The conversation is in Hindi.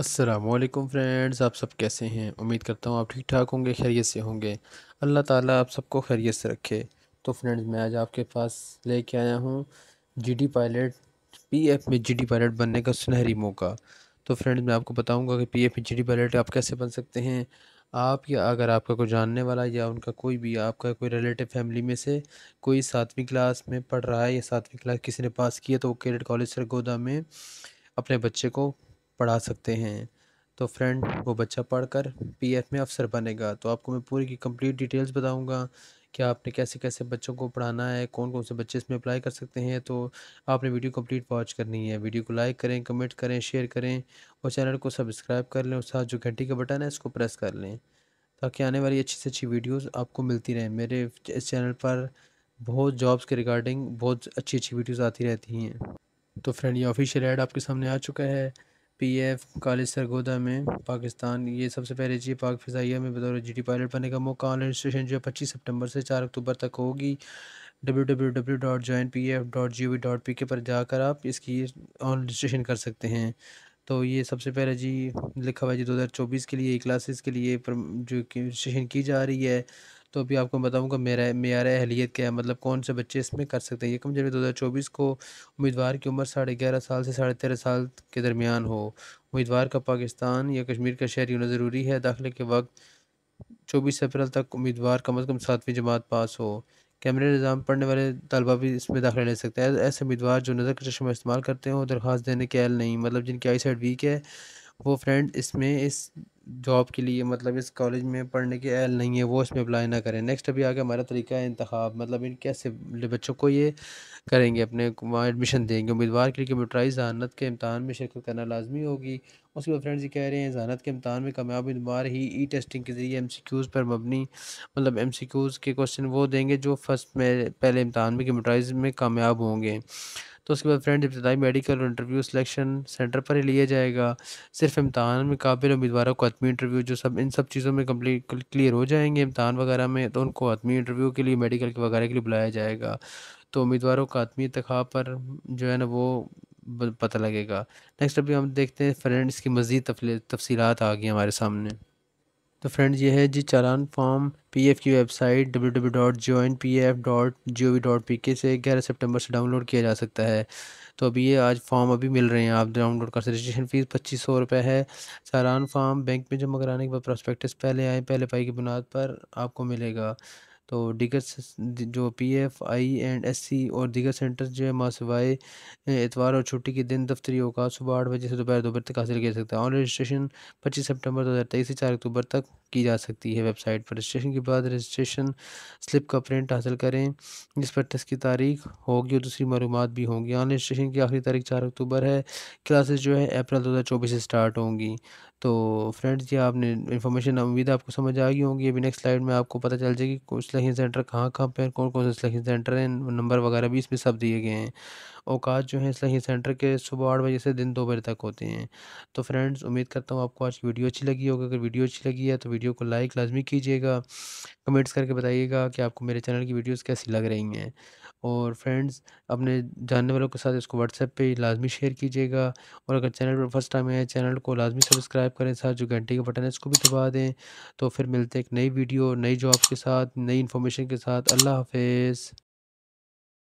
असलम फ्रेंड्स आप सब कैसे हैं उम्मीद करता हूँ आप ठीक ठाक होंगे खैरियत से होंगे अल्लाह ताला आप सबको खैरियत से रखे तो फ्रेंड्स मैं आज आपके पास लेके आया हूँ जीडी पायलट पीएफ में जीडी पायलट बनने का सुनहरी मौका तो फ्रेंड्स मैं आपको बताऊँगा कि पीएफ में जीडी पायलट आप कैसे बन सकते हैं आप या अगर आपका कोई जानने वाला या उनका कोई भी आपका कोई रिलेटिव फैमिली में से कोई सातवीं क्लास में पढ़ रहा है या सातवीं क्लास किसी ने पास किया तो वो कैडेट कॉलेज सरगोदा में अपने बच्चे को पढ़ा सकते हैं तो फ्रेंड वो बच्चा पढ़कर पीएफ में अफसर बनेगा तो आपको मैं पूरी की कंप्लीट डिटेल्स बताऊंगा कि आपने कैसे कैसे बच्चों को पढ़ाना है कौन कौन से बच्चे इसमें अप्लाई कर सकते हैं तो आपने वीडियो कंप्लीट वॉच करनी है वीडियो को लाइक करें कमेंट करें शेयर करें और चैनल को सब्सक्राइब कर लें और साथ जो घंटी का बटन है इसको प्रेस कर लें ताकि आने वाली अच्छी से अच्छी वीडियोज़ आपको मिलती रहें मेरे इस चैनल पर बहुत जॉब्स के रिगार्डिंग बहुत अच्छी अच्छी वीडियोज़ आती रहती हैं तो फ्रेंड ये ऑफिशियल एड आपके सामने आ चुका है पी एफ कॉलेज सरगोदा में पाकिस्तान ये सबसे पहले जी पाक फ़िज़ाइया में बतौर जी टी पायलट बनने का मौका ऑनलाइन रजिस्ट्रेशन जो है पच्चीस सितंबर से चार अक्टूबर तक होगी W W W dot join P F G O V dot P K पर जाकर आप इसकी ऑन रजिस्ट्रेशन कर सकते हैं तो ये सबसे पहले जी लिखा हुआ जी दो हज़ार चौबीस के लिए क्लासेस के लिए जो रजिस्ट्रेशन की जा रही है तो अभी आपको बताऊँगा मेरा मैार अहलीत क्या है मतलब कौन से बच्चे इसमें कर सकते हैं यकम जनवरी दो हज़ार चौबीस को उम्मीदवार की उम्र साढ़े ग्यारह साल से साढ़े तेरह साल के दरमियान हो उम्मीदवार का पाकिस्तान या कश्मीर का शहरी होना ज़रूरी है दाखिले के वक्त चौबीस अप्रैल तक उम्मीदवार कम अज़ कम सातवीं जमात पास हो कैमरे निज़ाम पढ़ने वाले तलबा भी इसमें दाखिला ले सकते हैं ऐसे उम्मीदवार जो नज़र का चश्मा इस्तेमाल करते हों दरख्वास्त देने के अल नहीं मतलब जिनकी आई साइड वीक है वो फ्रेंड इसमें इस जॉब के लिए मतलब इस कॉलेज में पढ़ने के एल नहीं है वो इसमें अप्लाई ना करें नेक्स्ट अभी आगे हमारा तरीका है इंतखब मतलब इन कैसे बच्चों को ये करेंगे अपने वहाँ एडमिशन देंगे उम्मीदवार के लिए कंप्यूटराइज जहानत के इम्तहान में शिरकत करना लाजमी होगी उसके बाद फ्रेंड्स ये कह रहे हैं जहानत के इम्तहान में कामयाब उम्मीदवार ही ई टेस्टिंग के ज़रिए एम सी क्यूज़ पर मबनी मतलब एम सी क्यूज़ के क्वेश्चन वो देंगे जो फर्स्ट में पहले इम्तहान में कंप्यूटराइज में कामयाब होंगे तो उसके बाद फ्रेंड इब्तदाई मेडिकल और इंटरव्यू सिलेक्शन सेंटर पर ही लिया जाएगा सिर्फ इम्तहान में काबिल उम्मीदवारों को हतमी इंटरव्यू जो सब इन सब चीज़ों में कम्प्लीट क्लियर हो जाएंगे इम्तहान वगैरह में तो उनको आत्मी इंटरव्यू के लिए मेडिकल के वगैरह के लिए बुलाया जाएगा तो उम्मीदवारों का आत्मी इंतखा पर जो है ना वो पता लगेगा नेक्स्ट अभी हम देखते हैं फ्रेंड्स की मज़ीद तफसीत आ गई हमारे सामने तो फ्रेंड्स ये है जी चालान फॉर्म पीएफ की वेबसाइट के से 11 सितंबर से डाउनलोड किया जा सकता है तो अभी ये आज फॉर्म अभी मिल रहे हैं आप डाउनलोड कर सकते रजिस्ट्रेशन फ़ीस पच्चीस सौ रुपये है चालान फॉर्म बैंक में जमा कराने के बाद प्रोस्पेक्टस पहले आए पहले पाई की बुनियाद पर आपको मिलेगा तो दिगर जो P F I and S C और दीगर सेंटर जो है मासवाए एतवार और छुट्टी के दिन दफ्तरी अवकात सुबह आठ बजे से दोपहर दो बजे तक हासिल किया सकता है ऑनलाइन रजिस्ट्रेशन पच्चीस सितंबर दो हज़ार तेईस से चार अक्टूबर तक की जा सकती है वेबसाइट पर रजिस्ट्रेशन के बाद रजिस्ट्रेशन स्लिप का प्रिंट हासिल करें जिस पर टेस्ट की तारीख होगी और दूसरी मालूम भी होंगी ऑनलाइन रजिस्ट्रेशन की आखिरी तारीख चार अक्टूबर है क्लासेज जो है अप्रैल दो हज़ार चौबीस से स्टार्ट होंगी तो फ्रेंड्स ये आपने इन्फॉर्मेशन उम्मीद आपको समझ आ गई होगी अभी नेक्स्ट स्लाइड में आपको पता चल जाएगी सिलेक्शन सेंटर कहाँ कहाँ पर कौन कौन से सिलेक्शन सेंटर हैं नंबर वगैरह भी इसमें सब दिए गए हैं औकात जो है सिलेक्शन सेंटर के सुबह आठ बजे से दिन दो बजे तक होते हैं तो फ्रेंड्स उम्मीद करता हूँ आपको आज की वीडियो अच्छी लगी होगी अगर वीडियो अच्छी लगी है तो वीडियो को लाइक लाजमी कीजिएगा कमेंट्स करके बताइएगा कि आपको मेरे चैनल की वीडियोज़ कैसी लग रही हैं और फ्रेंड्स अपने जानने वालों के साथ इसको व्हाट्सएप पे लाजमी शेयर कीजिएगा और अगर चैनल पर फर्स्ट टाइम है चैनल को लाजमी सब्सक्राइब करें साथ जो घंटे के बटन है इसको भी दबा दें तो फिर मिलते हैं एक नई वीडियो नई जॉब के साथ नई इन्फॉर्मेशन के साथ अल्लाह हाफ़